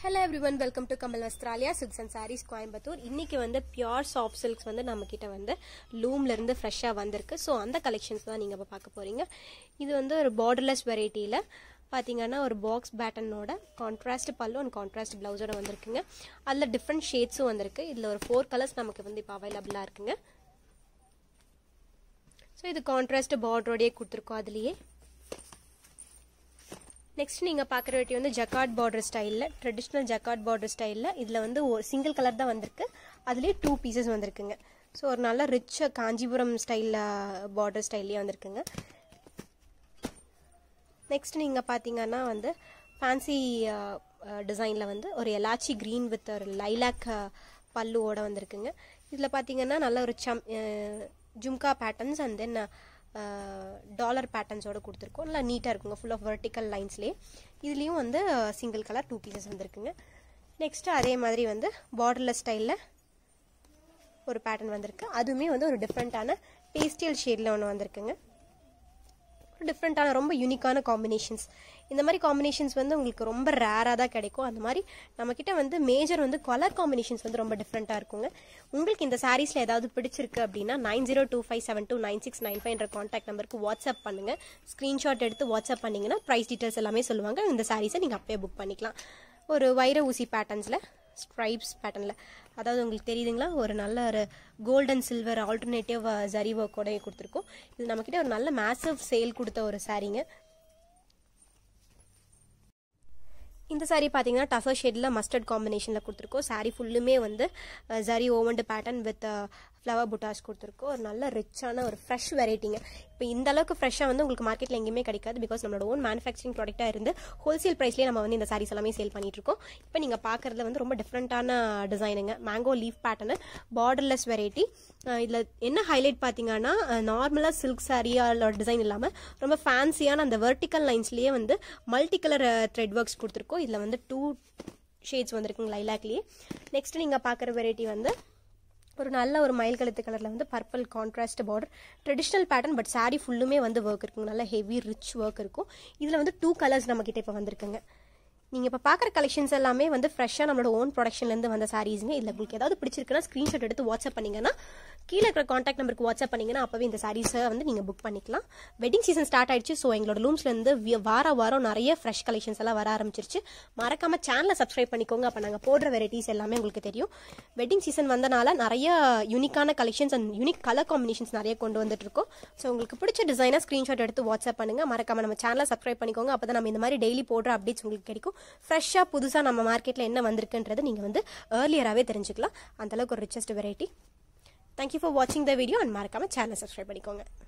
hello every one welcome to Kamal Vastralaya silks and sarees Coimbatore இன்னைக்கு வந்து pure soft silks வந்து நம்மக்கிட்ட வந்து லூம்லேருந்து ஃப்ரெஷ்ஷாக வந்திருக்கு ஸோ அந்த கலெக்ஷன்ஸ் தான் நீங்கள் இப்போ பார்க்க போகிறீங்க இது வந்து ஒரு பார்டர்லெஸ் வெரைட்டியில் பார்த்தீங்கன்னா ஒரு பாக்ஸ் பேட்டனோட கான்ட்ராஸ்ட் பல்லு அண்ட் கான்ட்ராஸ்ட் ப்ளவுஸோட வந்திருக்குங்க அதில் டிஃப்ரெண்ட் ஷேட்ஸும் வந்திருக்கு இதில் ஒரு ஃபோர் கலர்ஸ் நமக்கு வந்து இப்போ அவைலபிளாக இருக்குங்க ஸோ இது கான்ட்ராஸ்ட் பார்டரோடையே கொடுத்துருக்கோம் அதுலேயே நெக்ஸ்ட் நீங்கள் பார்க்குற வேட்டி வந்து ஜக்காட் பார்டர் ஸ்டைலில் ட்ரெடிஷ்னல் ஜக்காட் பார்டர் ஸ்டைலில் இதில் வந்து ஒரு சிங்கிள் கலர் தான் வந்திருக்கு அதுலேயே டூ பீசஸ் வந்திருக்குங்க ஸோ ஒரு நல்ல ரிச் காஞ்சிபுரம் ஸ்டைலில் பார்டர் ஸ்டைல்லேயே வந்திருக்குங்க நெக்ஸ்ட் நீங்கள் பார்த்தீங்கன்னா வந்து ஃபேன்சி டிசைனில் வந்து ஒரு எலாச்சி க்ரீன் வித் ஒரு லைலாக் பல்லுவோட வந்திருக்குங்க இதில் பார்த்தீங்கன்னா நல்ல ஒரு some jhumka patterns and then dollar பேட்டர்ன்ஸோடு கொடுத்துருக்கோம் நல்லா நீட்டாக இருக்குங்க ஃபுல் ஆஃப் வெர்டிக்கல் லைன்ஸ்லேயே இதுலேயும் வந்து சிங்கிள் கலர் டூ பீசஸ் வந்துருக்குங்க நெக்ஸ்ட்டு அதே மாதிரி வந்து பார்டர்லெஸ் ஸ்டைலில் ஒரு பேட்டர்ன் வந்திருக்கு அதுவுமே வந்து ஒரு டிஃப்ரெண்ட்டான பேஸ்டியல் ஷேடில் ஒன்று வந்திருக்குங்க டிஃப்ரெண்ட்டான ரொம்ப யூனிக்கான காம்பினேஷன்ஸ் இந்த மாதிரி காம்பினேஷன்ஸ் வந்து உங்களுக்கு ரொம்ப ரேராக தான் கிடைக்கும் அந்த மாதிரி நம்மக்கிட்ட வந்து மேஜர் வந்து கலர் காம்பினேஷன்ஸ் வந்து ரொம்ப டிஃப்ரெண்ட்டாக இருக்குங்க உங்களுக்கு இந்த சாரீஸில் ஏதாவது பிடிச்சிருக்கு அப்படின்னா nine zero two five seven two nine six nine five என்ற காண்டாக்ட் நம்பருக்கு வாட்ஸ்அப் பண்ணுங்கள் ஸ்க்ரீன்ஷாட் எடுத்து வாட்ஸ்அப் பண்ணிங்கன்னா ப்ரைஸ் டீட்டெயில்ஸ் எல்லாமே சொல்லுவாங்க இந்த சாரீஸை நீங்கள் அப்பயே புக் பண்ணிக்கலாம் ஒரு வைர ஊசி பேட்டர்ன்ஸில் ஸ்ட்ரைப்ஸ் பேட்டர்னில் அதாவது உங்களுக்கு தெரியுதுங்களா ஒரு நல்ல ஒரு கோல்டன் சில்வர் ஆல்டர்னேட்டிவ் ஜரி ஒர்க்கோட கொடுத்துருக்கோம் இது நம்மக்கிட்ட ஒரு நல்ல மேசிவ் சேல் கொடுத்த ஒரு சாரீங்க இந்த சாரீ பார்த்தீங்கன்னா டஃபர் ஷேடில் மஸ்டர்ட் காம்பினேஷனில் கொடுத்துருக்கோம் சாரீ ஃபுல்லுமே வந்து zari woven pattern with flower buttas கொடுத்துருக்கோம் ஒரு நல்ல ரிச்சான ஒரு ஃப்ரெஷ் வெரைட்டிங்க இப்போ இந்த அளவுக்கு ஃப்ரெஷ்ஷாக வந்து உங்களுக்கு மார்க்கெட்டில் எங்கேயுமே கிடைக்காது பிகாஸ் நம்மளோட ஓன் மேனுஃபேக்சரிங் ப்ராடக்ட்டாக இருந்து ஹோல்சேல் ப்ரைஸ்லேயே நம்ம வந்து இந்த சாரீஸ் எல்லாமே சேல் பண்ணிட்டு இருக்கோம் இப்போ நீங்கள் பார்க்குறதுல வந்து ரொம்ப டிஃப்ரெண்ட்டான டிசைனுங்க mango leaf pattern borderless variety இதில் என்ன ஹைலைட் பார்த்தீங்கன்னா நார்மலாக சில்க் சாரியோட டிசைன் இல்லாமல் ரொம்ப ஃபேன்சியான அந்த வெர்டிக்கல் லைன்ஸ்லேயே வந்து மல்டி கலர் த்ரெட் ஒர்க்ஸ் கொடுத்துருக்கோம் இதில் வந்து டூ ஷேட்ஸ் வந்திருக்குங்களா லைலாக்லேயே நெக்ஸ்ட் நீங்கள் பார்க்குற வெரைட்டி வந்து ஒரு நல்ல ஒரு மயில் கழுத்து கலரில் வந்து purple contrast border traditional pattern but saree ஃபுல்லுமே வந்து ஒர்க் இருக்குங்க நல்ல ஹெவி ரிச் ஒர்க் இருக்கும் இதில் வந்து டூ கலர்ஸ் நம்மக்கிட்ட இப்போ வந்திருக்குங்க நீங்கள் இப்போ பார்க்குற கலெக்ஷன்ஸ் எல்லாமே வந்து ஃப்ரெஷ்ஷாக நம்மளோட ஓன் ப்ரொடக்ஷன்லேருந்து வந்த சாரீஸுமே இல்லை உங்களுக்கு ஏதாவது பிடிச்சிருக்குன்னா ஸ்க்ரீன்ஷாட் எடுத்து வாட்ஸ்அப் பண்ணிங்கன்னா கீழே இருக்கிற காண்டாக்ட் நம்பருக்கு வாட்ஸ்அப் பண்ணிங்கன்னா அப்பவே இந்த சாரீஸை வந்து நீங்கள் புக் பண்ணிக்கலாம் வெட்டிங் சீசன் ஸ்டார்ட் ஆயிடுச்சு ஸோ எங்களோட லூம்ஸ்லேருந்து வார வாரம் நிறைய ஃப்ரெஷ் கலெக்ஷன்ஸ் எல்லாம் வர ஆரம்பிச்சிருச்சு மறக்காமல் சேனலை சப்ஸ்கிரைப் பண்ணிக்கோங்க அப்போ நாங்கள் போடுற வெரைட்டிஸ் எல்லாமே உங்களுக்கு தெரியும் வெட்டிங் சீசன் வந்தனால நிறைய யூனிக்கான collections and unique colour combinations நிறைய கொண்டு வந்துட்டு இருக்கோம் ஸோ உங்களுக்கு பிடிச்ச டிசைனாக ஸ்க்ரீன்ஷாட் எடுத்து வாட்ஸ்அப் பண்ணுங்கள் மறக்காமல் நம்ம சேனலை சப்ஸ்கிரைப் பண்ணிக்கோங்க அப்போ தான் நம்ம இந்த மாதிரி டெய்லி போடுற அப்டேட்ஸ் உங்களுக்கு கிடைக்கும் ஃப்ரெஷ்ஷாக புதுசாக நம்ம மார்க்கெட்டில் என்ன வந்திருக்குன்றது நீங்கள் வந்து ஏர்லியராகவே தெரிஞ்சுக்கலாம் அந்தளவுக்கு ஒரு ரிச்சஸ்ட் வெரைட்டி தேங்க்யூ ஃபார் வாட்சிங் த வீடியோ அண்ட் மறக்காமல் சேனல் சப்ஸ்கிரைப் பண்ணிக்கோங்க